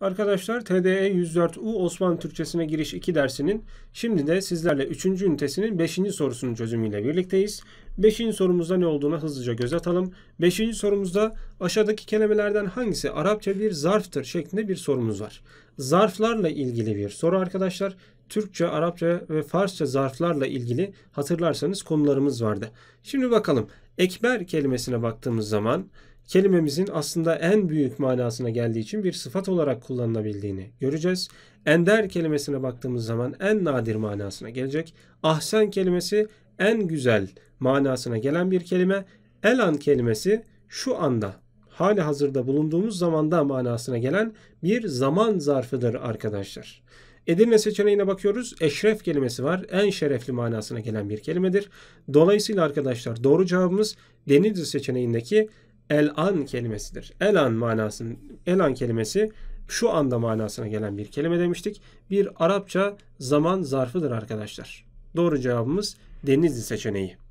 Arkadaşlar TDE 104U Osmanlı Türkçesine giriş 2 dersinin şimdi de sizlerle 3. ünitesinin 5. sorusunun çözümüyle birlikteyiz. 5. sorumuzda ne olduğuna hızlıca göz atalım. 5. sorumuzda aşağıdaki kelimelerden hangisi Arapça bir zarftır şeklinde bir sorumuz var. Zarflarla ilgili bir soru arkadaşlar. Türkçe, Arapça ve Farsça zarflarla ilgili hatırlarsanız konularımız vardı. Şimdi bakalım. Ekber kelimesine baktığımız zaman kelimemizin aslında en büyük manasına geldiği için bir sıfat olarak kullanılabildiğini göreceğiz. Ender kelimesine baktığımız zaman en nadir manasına gelecek. Ahsen kelimesi en güzel manasına gelen bir kelime. Elan kelimesi şu anda hali hazırda bulunduğumuz zamanda manasına gelen bir zaman zarfıdır arkadaşlar. Edirne seçeneğine bakıyoruz. Eşref kelimesi var. En şerefli manasına gelen bir kelimedir. Dolayısıyla arkadaşlar doğru cevabımız Denizli seçeneğindeki el-an kelimesidir. El-an manasının el-an kelimesi şu anda manasına gelen bir kelime demiştik. Bir Arapça zaman zarfıdır arkadaşlar. Doğru cevabımız Denizli seçeneği.